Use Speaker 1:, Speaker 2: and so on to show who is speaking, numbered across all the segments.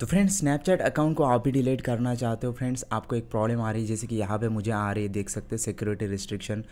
Speaker 1: तो friends Snapchat account को आप भी डिलीट करना चाहते हो फ्रेंड्स आपको एक प्रॉब्लम आ रही है जैसे कि यहाँ पे मुझे आ रही है देख सकते हैं security restriction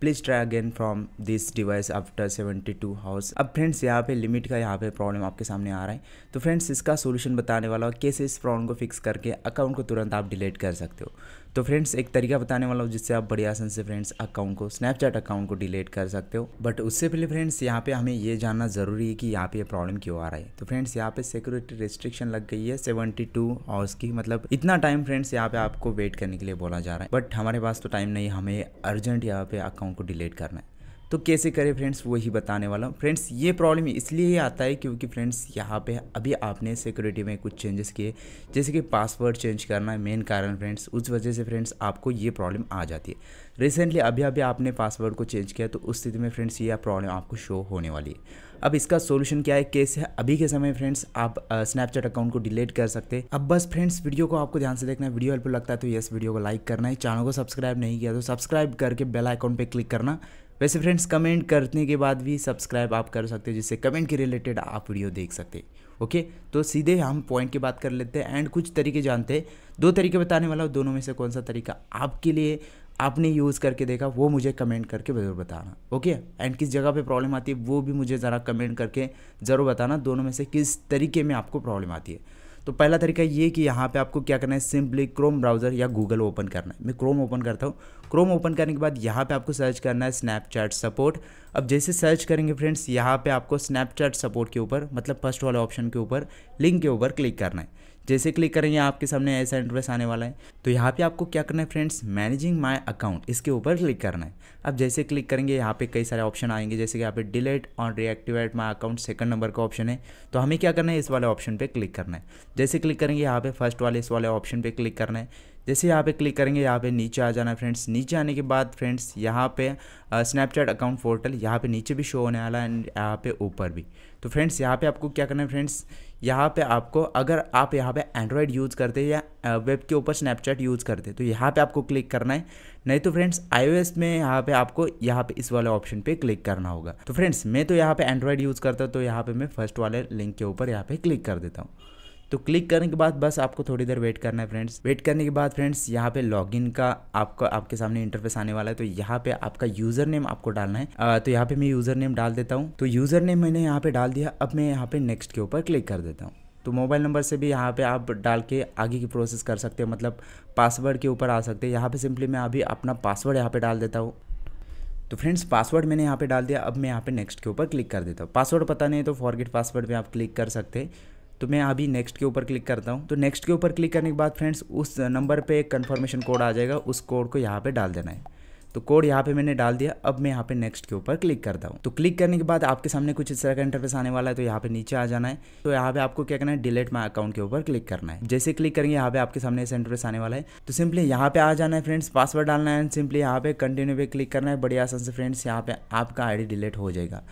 Speaker 1: please try again from this device after seventy two hours अब फ्रेंड्स यहाँ पे लिमिट का यहाँ पे प्रॉब्लम आपके सामने आ रहा है तो फ्रेंड्स इसका सोल्यूशन बताने वाला हूँ कैसे इस प्रॉब्लम को फिक्स करके अकाउंट को तुरंत आप डिलीट कर सकते हो तो फ्रेंड्स एक तरीका बताने वाला हूँ जिससे आप बड़ी आसन से फ्रेंड्स अकाउंट को स्नैपचैट अकाउंट को डिलीट कर सकते हो बट उससे पहले फ्रेंड्स यहाँ पे हमें ये जानना जरूरी है कि यहाँ पे प्रॉब्लम क्यों आ रहा है तो फ्रेंड्स यहाँ पे सिक्योरिटी रिस्ट्रिक्शन लग गई है सेवेंटी टू हाउस की मतलब इतना टाइम फ्रेंड्स यहाँ पे आपको वेट करने के लिए बोला जा रहा है बट हमारे पास तो टाइम नहीं हमें अर्जेंट यहाँ पे अकाउंट अकाउंट को डिलीट करना है तो कैसे करें फ्रेंड्स वही बताने वाला हूँ फ्रेंड्स ये प्रॉब्लम इसलिए आता है क्योंकि फ्रेंड्स यहाँ पे अभी आपने सिक्योरिटी में कुछ चेंजेस किए जैसे कि पासवर्ड चेंज करना है मेन कारण फ्रेंड्स उस वजह से फ्रेंड्स आपको ये प्रॉब्लम आ जाती है रिसेंटली अभी अभी आपने पासवर्ड को चेंज किया तो उस स्थिति में फ्रेंड्स ये प्रॉब्लम आपको शो होने वाली है अब इसका सोल्यूशन क्या है केस है अभी के समय फ्रेंड्स आप स्नैपचैट अकाउंट को डिलीट कर सकते अब बस फ्रेंड्स वीडियो को आपको ध्यान से देखना है वीडियो हेल्पफुल लगता है तो यस वीडियो को लाइक करना है चैनल को सब्सक्राइब नहीं किया तो सब्सक्राइब करके बेल आइकॉन पर क्लिक करना वैसे फ्रेंड्स कमेंट करने के बाद भी सब्सक्राइब आप कर सकते हैं जिससे कमेंट के रिलेटेड आप वीडियो देख सकते ओके तो सीधे हम पॉइंट की बात कर लेते हैं एंड कुछ तरीके जानते हैं दो तरीके बताने वाला हूँ दोनों में से कौन सा तरीका आपके लिए आपने यूज़ करके देखा वो मुझे कमेंट करके ज़रूर बताना ओके एंड किस जगह पे प्रॉब्लम आती है वो भी मुझे ज़रा कमेंट करके ज़रूर बताना दोनों में से किस तरीके में आपको प्रॉब्लम आती है तो पहला तरीका ये कि यहाँ पे आपको क्या करना है सिंपली क्रोम ब्राउज़र या गूगल ओपन करना है मैं क्रोम ओपन करता हूँ क्रोम ओपन करने के बाद यहाँ पे आपको सर्च करना है स्नैपचैट सपोर्ट अब जैसे सर्च करेंगे फ्रेंड्स यहाँ पे आपको स्नैपचैट सपोर्ट के ऊपर मतलब फर्स्ट वाले ऑप्शन के ऊपर लिंक के ऊपर क्लिक करना है जैसे क्लिक करेंगे आपके सामने ऐसा इंटरफेस आने वाला है तो यहाँ पे आपको क्या करना है फ्रेंड्स मैनेजिंग माय अकाउंट इसके ऊपर क्लिक करना है अब जैसे क्लिक करेंगे यहाँ पे कई सारे ऑप्शन आएंगे जैसे कि यहाँ पे डिलीट और reactivate my account second number का ऑप्शन है तो हमें क्या करना है इस वाले ऑप्शन पर क्लिक करना है जैसे क्लिक करेंगे यहाँ पे फर्स्ट वाले इस वाले ऑप्शन पर क्लिक करना है जैसे यहाँ पे क्लिक करेंगे यहाँ पे नीचे आ जाना फ्रेंड्स नीचे आने के बाद फ्रेंड्स यहाँ पे स्नैपचैट अकाउंट पोर्टल यहाँ पे नीचे भी शो होने वाला है एंड यहाँ पे ऊपर भी तो फ्रेंड्स यहाँ पे आपको क्या करना है फ्रेंड्स यहाँ पे आपको अगर आप यहाँ पे एंड्रॉयड यूज़ करते हैं या वेब के ऊपर स्नैपचैट यूज़ करते तो यहाँ पर आपको क्लिक करना है नहीं तो फ्रेंड्स आई में यहाँ पर आपको यहाँ पर इस वाले ऑप्शन पर क्लिक करना होगा तो फ्रेंड्स मैं तो यहाँ पर एंड्रॉयड यूज़ करता हूँ तो यहाँ पर मैं फर्स्ट वाले लिंक के ऊपर यहाँ पर क्लिक कर देता हूँ तो क्लिक करने के बाद बस आपको थोड़ी देर वेट करना है फ्रेंड्स वेट करने के बाद फ्रेंड्स यहाँ पे लॉगिन का आपका आपके सामने इंटरफेस आने वाला है तो यहाँ पे आपका यूजर नेम आपको डालना है आ, तो यहाँ पे मैं यूजर नेम डाल देता हूँ तो यूजर नेम मैंने यहाँ पे डाल दिया अब मैं यहाँ पे नेक्स्ट के ऊपर क्लिक कर देता हूँ तो मोबाइल नंबर से भी यहाँ पे आप डाल के आगे की प्रोसेस कर सकते हो मतलब पासवर्ड के ऊपर आ सकते हैं यहाँ पे सिंपली मैं अभी अपना पासवर्ड यहाँ पे डाल देता हूँ तो फ्रेंड्स पासवर्ड मैंने यहाँ पे डाल दिया अब मैं यहाँ पे नेक्स्ट के ऊपर क्लिक कर देता हूँ पासवर्ड पता नहीं है तो फॉरगेट पासवर्ड में आप क्लिक कर सकते हैं तो मैं अभी नेक्स्ट के ऊपर क्लिक करता हूँ तो नेक्स्ट के ऊपर क्लिक करने के बाद फ्रेंड्स उस नंबर पर एक कन्फर्मेशन कोड आ जाएगा उस कोड को यहाँ पर डाल देना है तो कोड यहाँ पे मैंने डाल दिया अब मैं यहाँ पे नेक्स्ट के ऊपर क्लिक करता हूँ तो क्लिक करने के बाद आपके सामने कुछ इस तरह का इंटरफेस आने वाला है तो यहाँ पे नीचे आ जाना है तो यहाँ पे आपको क्या करना है डिलीट माई अकाउंट के ऊपर क्लिक करना है जैसे क्लिक करेंगे यहाँ पे आपके सामने ऐसा इंटरफेस आने वाला है तो सिंपली यहाँ पे आ जाना है फ्रेंड्स पासवर्ड डालना है सिंपली यहाँ पे कंटिन्यू पे क्लिक करना है बड़ी आसान से फ्रेंड्स यहाँ पे आपका आई डिलीट हो जाएगा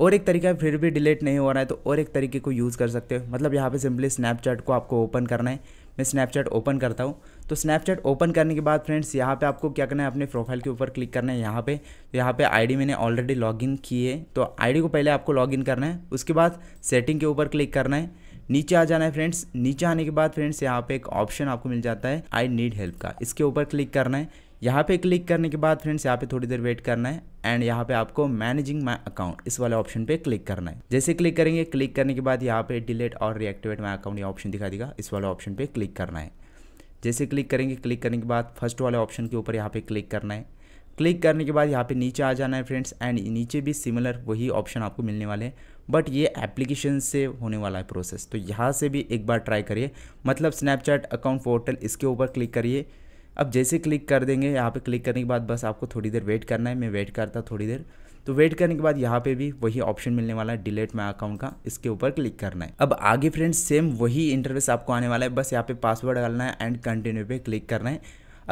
Speaker 1: और एक तरीका फिर भी डिलीट नहीं हो रहा है तो और एक तरीके को यूज़ कर सकते हो मतलब यहाँ पे सिंपली स्नैपचैट को आपको ओपन करना है मैं स्नैपचैट ओपन करता हूँ तो स्नैपचैट ओपन करने के बाद फ्रेंड्स यहाँ पे आपको क्या करना है अपने प्रोफाइल के ऊपर क्लिक करना है यहाँ पे तो यहाँ पे आईडी मैंने ऑलरेडी लॉगिन की है तो आईडी को पहले आपको लॉगिन करना है उसके बाद सेटिंग के ऊपर क्लिक करना है नीचे आ जाना है फ्रेंड्स नीचे आने के बाद फ्रेंड्स यहाँ पे एक ऑप्शन आपको मिल जाता है आई नीड हेल्प का इसके ऊपर क्लिक करना है यहाँ पे क्लिक करने के बाद फ्रेंड्स यहाँ पे थोड़ी देर वेट करना है एंड यहाँ पे आपको मैनेजिंग माई अकाउंट इस वाले ऑप्शन पे क्लिक करना है जैसे क्लिक करेंगे क्लिक करने के बाद यहाँ पे डिलीट और रिएक्टिवेट माई अकाउंट ये ऑप्शन दिखा देगा इस वाले ऑप्शन पे क्लिक करना है जैसे क्लिक करेंगे क्लिक करने के बाद फर्स्ट वाले ऑप्शन के ऊपर यहाँ पे क्लिक करना है क्लिक करने के बाद यहाँ पे नीचे आ जाना है फ्रेंड्स एंड नीचे भी सिमिलर वही ऑप्शन आपको मिलने वाले हैं बट ये एप्लीकेशन से होने वाला है प्रोसेस तो यहाँ से भी एक बार ट्राई करिए मतलब स्नैपचैट अकाउंट पोर्टल इसके ऊपर क्लिक करिए अब जैसे क्लिक कर देंगे यहाँ पे क्लिक करने के बाद बस आपको थोड़ी देर वेट करना है मैं वेट करता थोड़ी देर तो वेट करने के बाद यहाँ पे भी वही ऑप्शन मिलने वाला है डिलेट माई अकाउंट का इसके ऊपर क्लिक करना है अब आगे फ्रेंड्स सेम वही इंटरवेस आपको आने वाला है बस यहाँ पे पासवर्ड डालना है एंड कंटिन्यू पे क्लिक करना है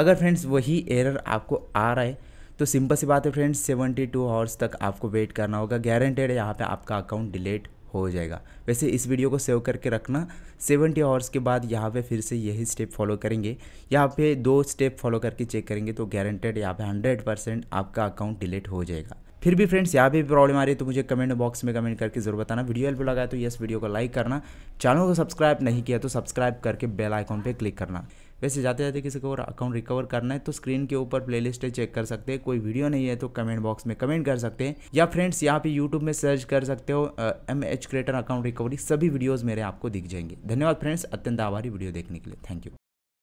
Speaker 1: अगर फ्रेंड्स वही एरर आपको आ रहा है तो सिंपल सी बात है फ्रेंड्स सेवेंटी टू आवर्स तक आपको वेट करना होगा गारंटेड है यहाँ पे आपका अकाउंट डिलीट हो जाएगा वैसे इस वीडियो को सेव करके रखना सेवेंटी आवर्स के बाद यहाँ पे फिर से यही स्टेप फॉलो करेंगे यहाँ पे दो स्टेप फॉलो करके चेक करेंगे तो गारंटेड यहाँ पे हंड्रेड परसेंट आपका अकाउंट डिलीट हो जाएगा फिर भी फ्रेंड्स यहाँ पे प्रॉब्लम आ रही है तो मुझे कमेंट बॉक्स में कमेंट करके जरूर बताना वीडियो हेल्प लगा तो यस वीडियो को लाइक करना चैनल को सब्सक्राइब नहीं किया तो सब्सक्राइब करके बेल आइकॉन पर क्लिक करना वैसे जाते जाते किसी को अकाउंट रिकवर करना है तो स्क्रीन के ऊपर प्ले लिस्ट चेक कर सकते हैं कोई वीडियो नहीं है तो कमेंट बॉक्स में कमेंट कर सकते हैं या फ्रेंड्स यहाँ पे यूट्यूब में सर्च कर सकते हो M H creator account recovery सभी वीडियोज़ मेरे आपको दिख जाएंगे धन्यवाद फ्रेंड्स अत्यंत आभारी वीडियो देखने के लिए थैंक यू